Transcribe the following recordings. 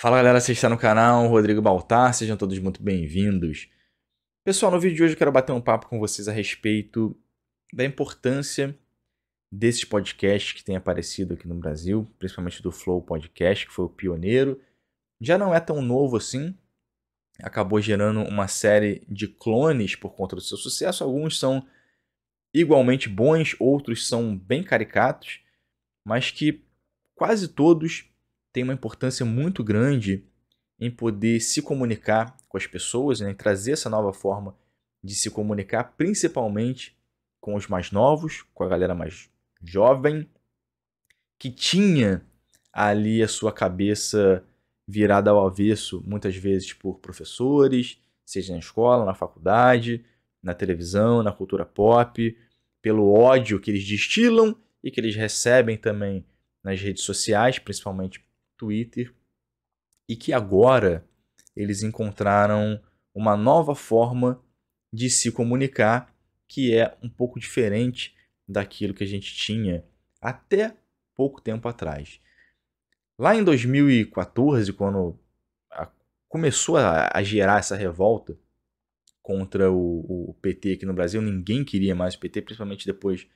Fala galera, você está no canal Rodrigo Baltar, sejam todos muito bem-vindos. Pessoal, no vídeo de hoje eu quero bater um papo com vocês a respeito da importância desses podcasts que têm aparecido aqui no Brasil, principalmente do Flow Podcast, que foi o pioneiro. Já não é tão novo assim, acabou gerando uma série de clones por conta do seu sucesso. Alguns são igualmente bons, outros são bem caricatos, mas que quase todos tem uma importância muito grande em poder se comunicar com as pessoas, né? em trazer essa nova forma de se comunicar, principalmente com os mais novos, com a galera mais jovem, que tinha ali a sua cabeça virada ao avesso, muitas vezes por professores, seja na escola, na faculdade, na televisão, na cultura pop, pelo ódio que eles destilam e que eles recebem também nas redes sociais, principalmente Twitter, e que agora eles encontraram uma nova forma de se comunicar que é um pouco diferente daquilo que a gente tinha até pouco tempo atrás. Lá em 2014, quando começou a, gerar essa revolta contra o, o, PT aqui no Brasil, ninguém queria mais o PT, principalmente depois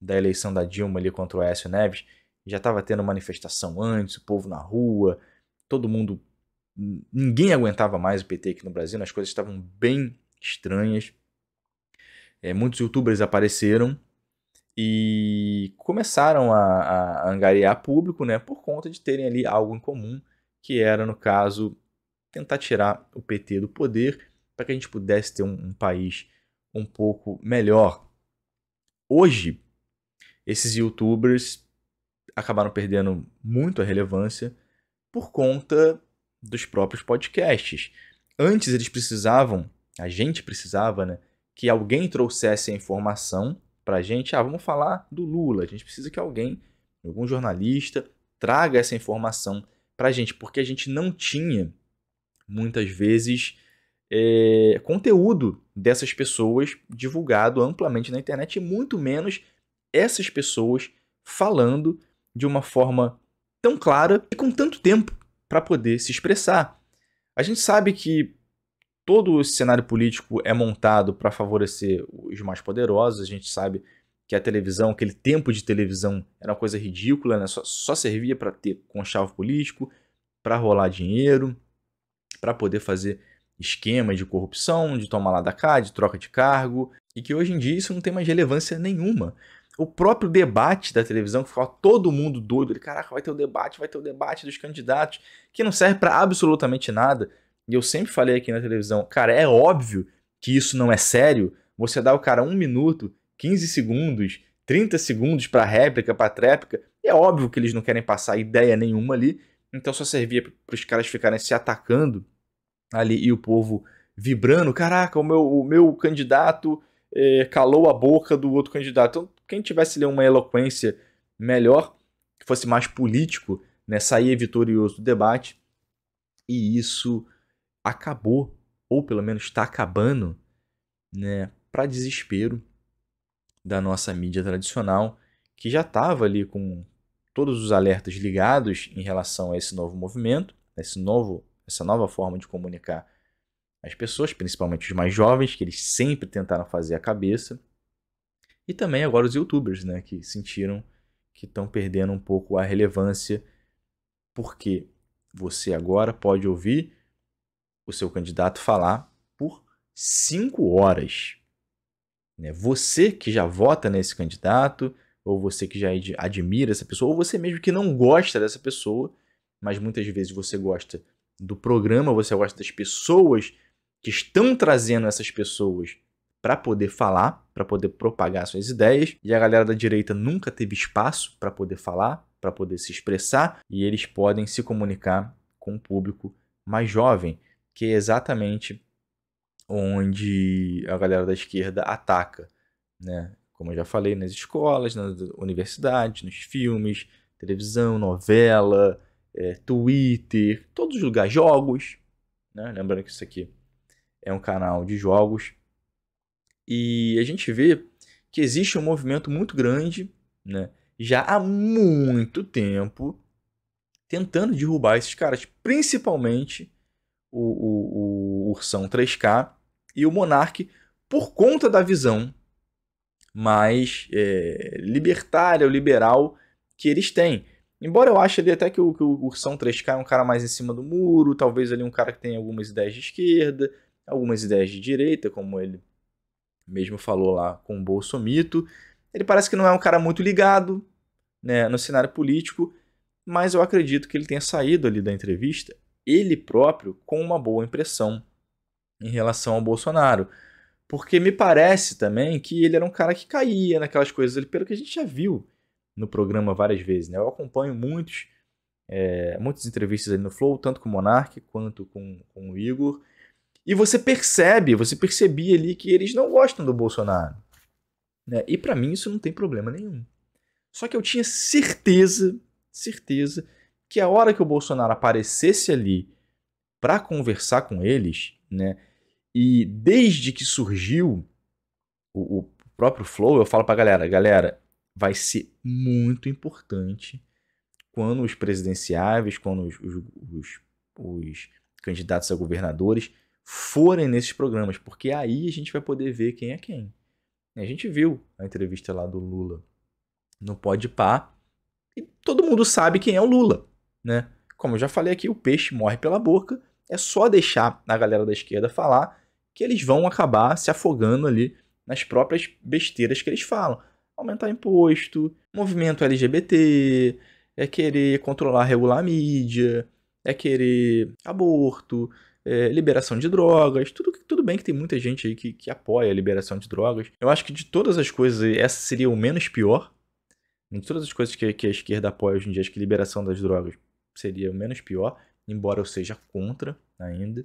da eleição da Dilma ali contra o Aécio Neves, já estava tendo manifestação antes, o povo na rua, todo mundo. Ninguém aguentava mais o PT aqui no Brasil, as coisas estavam bem estranhas. É, muitos youtubers apareceram e começaram a, a, angariar público né, por conta de terem ali algo em comum, que era, no caso, tentar tirar o PT do poder para que a gente pudesse ter um, um país um pouco melhor. Hoje, esses youtubers acabaram perdendo muito a relevância por conta dos próprios podcasts. Antes eles precisavam, a gente precisava, né, que alguém trouxesse a informação para a gente. Ah, vamos falar do Lula. A gente precisa que alguém, algum jornalista, traga essa informação para a gente, porque a gente não tinha muitas vezes é, conteúdo dessas pessoas divulgado amplamente na internet e muito menos essas pessoas falando de uma forma tão clara e com tanto tempo para poder se expressar. A gente sabe que todo o cenário político é montado para favorecer os mais poderosos, a gente sabe que a televisão, aquele tempo de televisão era uma coisa ridícula, né? só, só servia para ter conchavo político, para rolar dinheiro, para poder fazer esquema de corrupção, de tomar lá da cá, de troca de cargo, e que hoje em dia isso não tem mais relevância nenhuma o próprio debate da televisão, que ficava todo mundo doido, ele, caraca, vai ter o debate, vai ter o debate dos candidatos, que não serve para absolutamente nada. E eu sempre falei aqui na televisão, cara, é óbvio que isso não é sério. Você dá o cara um minuto, 15 segundos, 30 segundos para réplica, para tréplica. É óbvio que eles não querem passar ideia nenhuma ali. Então só servia para os caras ficarem se atacando ali e o povo vibrando. Caraca, o meu, o meu candidato é, calou a boca do outro candidato. Então, quem tivesse ali uma eloquência melhor, que fosse mais político, né, saía vitorioso do debate. E isso acabou, ou pelo menos está acabando, né, para desespero da nossa mídia tradicional, que já estava ali com todos os alertas ligados em relação a esse novo movimento, esse novo, essa nova forma de comunicar as pessoas, principalmente os mais jovens, que eles sempre tentaram fazer a cabeça, e também agora os youtubers, né, que sentiram que estão perdendo um pouco a relevância, porque você agora pode ouvir o seu candidato falar por cinco horas. Né? Você que já vota nesse candidato, ou você que já admira essa pessoa, ou você mesmo que não gosta dessa pessoa, mas muitas vezes você gosta do programa, você gosta das pessoas que estão trazendo essas pessoas para poder falar, para poder propagar suas ideias, e a galera da direita nunca teve espaço para poder falar, para poder se expressar, e eles podem se comunicar com o público mais jovem, que é exatamente onde a galera da esquerda ataca, né? Como eu já falei, nas escolas, nas universidades, nos filmes, televisão, novela, é, Twitter, todos os lugares, jogos. Né? Lembrando que isso aqui é um canal de jogos. E a gente vê que existe um movimento muito grande, né, já há muito tempo, tentando derrubar esses caras, principalmente o, o, o Ursão 3K e o Monarque por conta da visão mais é, libertária ou liberal que eles têm. Embora eu ache ali até que o, que o Ursão 3K é um cara mais em cima do muro, talvez ali um cara que tem algumas ideias de esquerda, algumas ideias de direita, como ele mesmo falou lá com o Bolsomito. Ele parece que não é um cara muito ligado né, no cenário político, mas eu acredito que ele tenha saído ali da entrevista, ele próprio, com uma boa impressão em relação ao Bolsonaro. Porque me parece também que ele era um cara que caía naquelas coisas ali, pelo que a gente já viu no programa várias vezes. Né? Eu acompanho muitos, é, muitas entrevistas ali no Flow, tanto com o Monark quanto com, com o Igor. E você percebe, você percebia ali que eles não gostam do Bolsonaro. Né? E para mim isso não tem problema nenhum. Só que eu tinha certeza, certeza, que a hora que o Bolsonaro aparecesse ali para conversar com eles, né? E desde que surgiu o, o próprio Flow, eu falo pra galera, galera, vai ser muito importante quando os presidenciáveis, quando os, os, os, os candidatos a governadores forem nesses programas, porque aí a gente vai poder ver quem é quem. A gente viu a entrevista lá do Lula no Pode Pá, e todo mundo sabe quem é o Lula, né? Como eu já falei aqui, o peixe morre pela boca, é só deixar a galera da esquerda falar que eles vão acabar se afogando ali nas próprias besteiras que eles falam. Aumentar imposto, movimento LGBT, é querer controlar, regular a mídia, é querer aborto, é, liberação de drogas, tudo, tudo bem que tem muita gente aí que, que apoia a liberação de drogas. Eu acho que de todas as coisas, essa seria o menos pior. De todas as coisas que, que a esquerda apoia hoje em dia, acho que liberação das drogas seria o menos pior, embora eu seja contra ainda.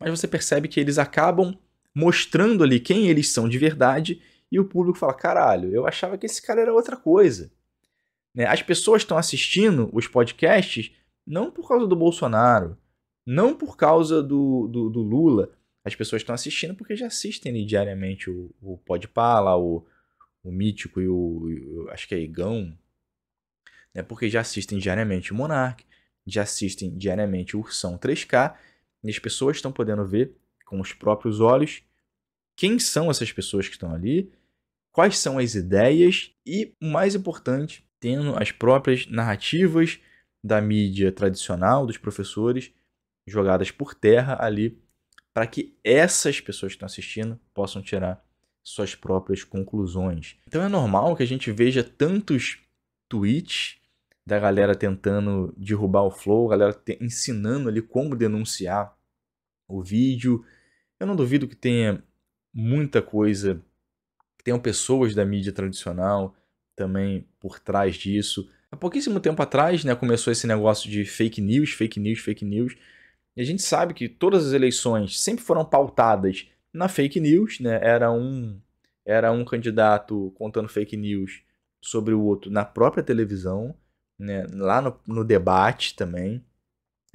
Mas você percebe que eles acabam mostrando ali quem eles são de verdade e o público fala: caralho, eu achava que esse cara era outra coisa. Né? As pessoas estão assistindo os podcasts não por causa do Bolsonaro, não por causa do, do, do Lula. As pessoas estão assistindo porque já assistem diariamente o, o Podpah lá, o, o Mítico e o, o acho que é Igão. Né? Porque já assistem diariamente o Monark, já assistem diariamente o Ursão 3K. E as pessoas estão podendo ver com os próprios olhos quem são essas pessoas que estão ali, quais são as ideias e, o mais importante, tendo as próprias narrativas da mídia tradicional, dos professores, jogadas por terra ali para que essas pessoas que estão assistindo possam tirar suas próprias conclusões. Então é normal que a gente veja tantos tweets da galera tentando derrubar o flow, a galera ensinando ali como denunciar o vídeo. Eu não duvido que tenha muita coisa, que tenham pessoas da mídia tradicional também por trás disso. Há pouquíssimo tempo atrás, né, começou esse negócio de fake news, fake news, fake news. E a gente sabe que todas as eleições sempre foram pautadas na fake news, né? Era um era um candidato contando fake news sobre o outro na própria televisão, né? Lá no, no debate também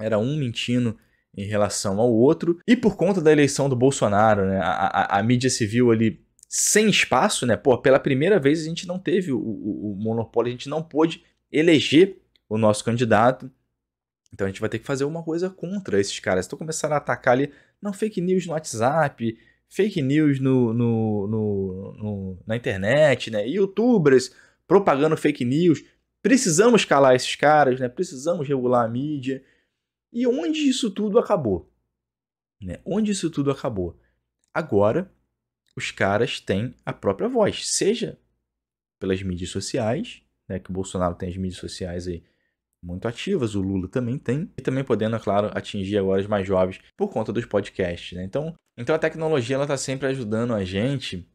era um mentindo em relação ao outro. E por conta da eleição do Bolsonaro, né? A, a, a mídia civil ali sem espaço, né? Pô, pela primeira vez a gente não teve o, o, o monopólio, a gente não pôde eleger o nosso candidato. Então a gente vai ter que fazer uma coisa contra esses caras. Estou começando a atacar ali, não, fake news no WhatsApp, fake news no, no, no, no na internet, né? Youtubers propagando fake news. Precisamos calar esses caras, né? Precisamos regular a mídia. E onde isso tudo acabou? Né? Onde isso tudo acabou? Agora, os caras têm a própria voz, seja pelas mídias sociais, né? Que o Bolsonaro tem as mídias sociais aí muito ativas, o Lula também tem, e também podendo, é claro, atingir agora os mais jovens por conta dos podcasts. Né? Então, então a tecnologia está sempre ajudando a gente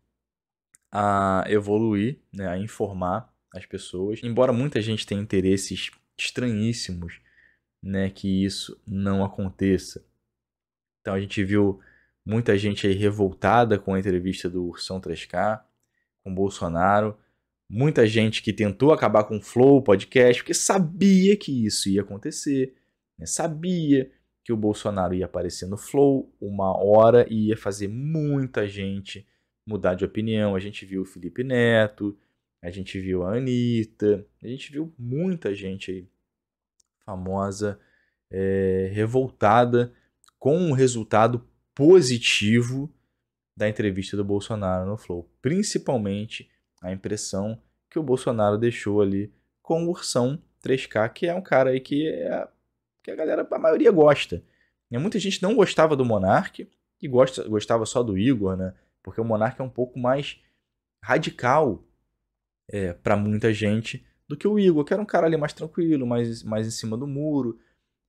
a evoluir, né? a informar as pessoas, embora muita gente tenha interesses estranhíssimos né? que isso não aconteça. Então a gente viu muita gente aí revoltada com a entrevista do Ursão 3K, com Bolsonaro, muita gente que tentou acabar com o Flow podcast, porque sabia que isso ia acontecer, né? sabia que o Bolsonaro ia aparecer no Flow uma hora e ia fazer muita gente mudar de opinião. A gente viu o Felipe Neto, a gente viu a Anitta, a gente viu muita gente aí famosa, é, revoltada com o um resultado positivo da entrevista do Bolsonaro no Flow, principalmente a impressão que o Bolsonaro deixou ali com o Ursão 3K, que é um cara aí que, é, que a galera, a maioria gosta. E muita gente não gostava do Monark e gosta, gostava só do Igor, né? Porque o Monark é um pouco mais radical é, para muita gente do que o Igor, que era um cara ali mais tranquilo, mais, mais em cima do muro.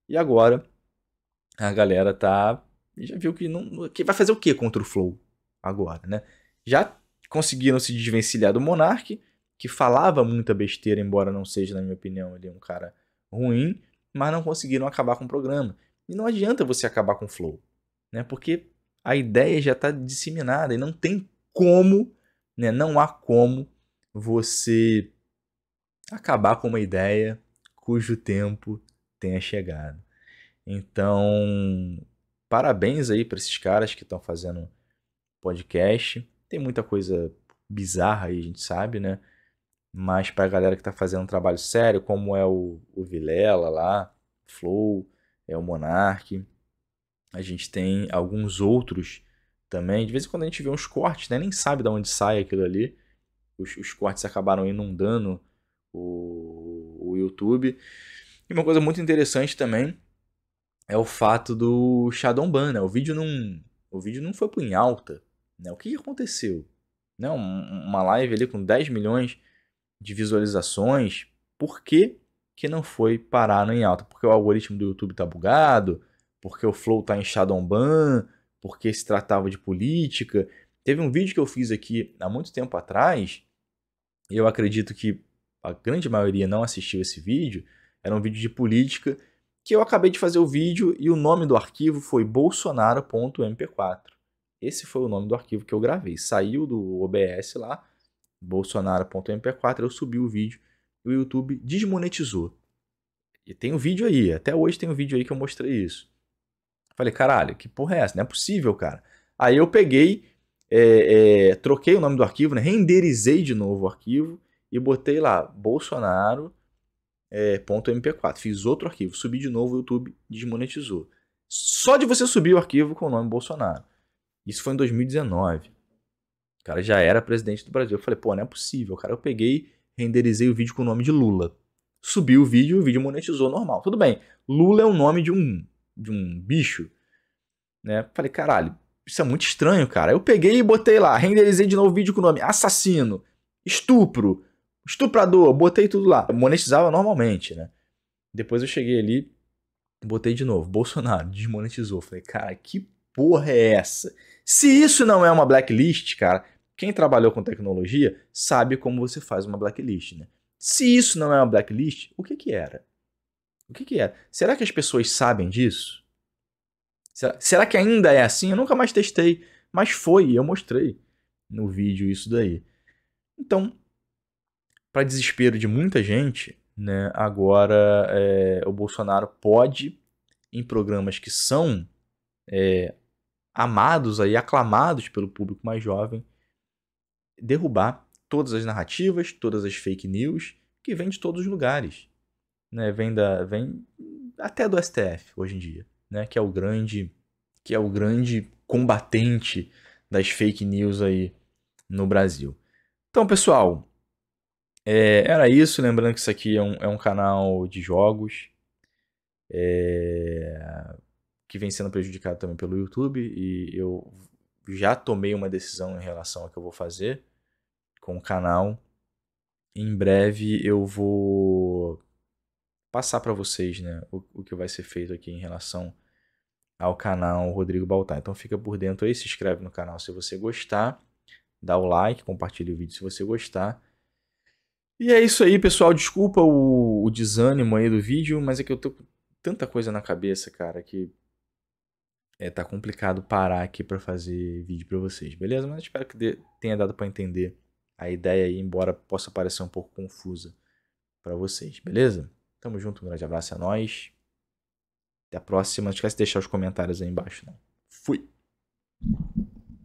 E agora a galera tá. Já viu que não. Que vai fazer o que contra o Flow agora, né? Já conseguiram se desvencilhar do monarque, que falava muita besteira, embora não seja, na minha opinião, ele é um cara ruim, mas não conseguiram acabar com o programa. E não adianta você acabar com o flow, né? Porque a ideia já está disseminada e não tem como, né? Não há como você acabar com uma ideia cujo tempo tenha chegado. Então, parabéns aí para esses caras que estão fazendo podcast. Tem muita coisa bizarra aí, a gente sabe, né? Mas pra galera que tá fazendo um trabalho sério, como é o, o Vilela lá, Flow, é o Monark. A gente tem alguns outros também. De vez em quando a gente vê uns cortes, né? Nem sabe de onde sai aquilo ali. Os, os cortes acabaram inundando o, o YouTube. E uma coisa muito interessante também é o fato do Shadowban, né? O vídeo não, o vídeo não foi em alta. Né? O que aconteceu? Né? Uma live ali com 10 milhões de visualizações, por que, que não foi parar em alta? Porque o algoritmo do YouTube está bugado? Porque o Flow está em Shadow Ban? Porque se tratava de política? Teve um vídeo que eu fiz aqui há muito tempo atrás, e eu acredito que a grande maioria não assistiu esse vídeo, era um vídeo de política, que eu acabei de fazer o vídeo e o nome do arquivo foi bolsonaro.mp4. Esse foi o nome do arquivo que eu gravei. Saiu do OBS lá, bolsonaro.mp4, eu subi o vídeo e o YouTube desmonetizou. E tem um vídeo aí, até hoje tem um vídeo aí que eu mostrei isso. Falei, caralho, que porra é essa? Não é possível, cara. Aí eu peguei, é, é, troquei o nome do arquivo, né? renderizei de novo o arquivo e botei lá bolsonaromp é, 4 Fiz outro arquivo, subi de novo, o YouTube desmonetizou. Só de você subir o arquivo com o nome Bolsonaro. Isso foi em 2019. O cara já era presidente do Brasil. Eu falei, pô, não é possível. Cara, eu peguei, renderizei o vídeo com o nome de Lula. Subi o vídeo, o vídeo monetizou normal. Tudo bem. Lula é o nome de um, de um bicho. Né? Falei, caralho, isso é muito estranho, cara. Eu peguei e botei lá, renderizei de novo o vídeo com o nome assassino, estupro, estuprador, botei tudo lá. Eu monetizava normalmente, né? Depois eu cheguei ali, botei de novo, Bolsonaro, desmonetizou. Falei, cara, que porra é essa? Se isso não é uma blacklist, cara, quem trabalhou com tecnologia sabe como você faz uma blacklist, né? Se isso não é uma blacklist, o que que era? O que que era? Será que as pessoas sabem disso? Será, será que ainda é assim? Eu nunca mais testei, mas foi, eu mostrei no vídeo isso daí. Então, para desespero de muita gente, né, agora é, o Bolsonaro pode, em programas que são é, amados aí, aclamados pelo público mais jovem, derrubar todas as narrativas, todas as fake news que vêm de todos os lugares, né? Vem da, vem até do STF hoje em dia, né? Que é o grande, que é o grande combatente das fake news aí no Brasil. Então, pessoal, é, era isso. Lembrando que isso aqui é um, é um canal de jogos. É, que vem sendo prejudicado também pelo YouTube e eu já tomei uma decisão em relação ao que eu vou fazer com o canal. Em breve eu vou passar para vocês, né, o, o que vai ser feito aqui em relação ao canal Rodrigo Baltar. Então fica por dentro aí, se inscreve no canal se você gostar, dá o like, compartilha o vídeo se você gostar. E é isso aí, pessoal. Desculpa o, o desânimo aí do vídeo, mas é que eu tô com tanta coisa na cabeça, cara, que é, tá complicado parar aqui para fazer vídeo para vocês, beleza? Mas espero que dê, tenha dado para entender a ideia aí, embora possa parecer um pouco confusa para vocês, beleza? Tamo junto, um grande abraço a é nós. Até a próxima. Não esquece de deixar os comentários aí embaixo. Né? Fui!